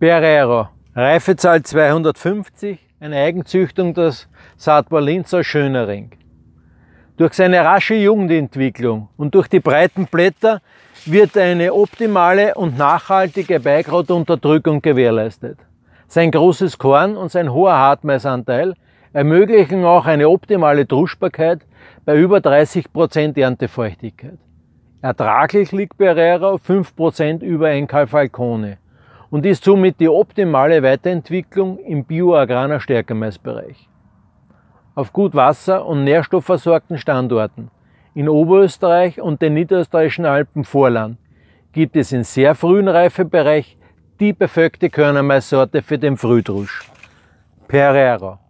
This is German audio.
Berrero. Reifezahl 250, eine Eigenzüchtung des Saatborlinzer Schönering. Durch seine rasche Jugendentwicklung und durch die breiten Blätter wird eine optimale und nachhaltige Beikrautunterdrückung gewährleistet. Sein großes Korn und sein hoher Hartmaisanteil ermöglichen auch eine optimale Druschbarkeit bei über 30% Prozent Erntefeuchtigkeit. Ertraglich liegt Pereira 5% über Einkalf Falcone und ist somit die optimale Weiterentwicklung im bioagrarer Stärkemaisbereich. Auf gut Wasser- und nährstoffversorgten Standorten in Oberösterreich und den niederösterreichischen Alpenvorland gibt es in sehr frühen Reifebereich die perfekte Körnermaissorte für den Frühdrusch. Pereiro.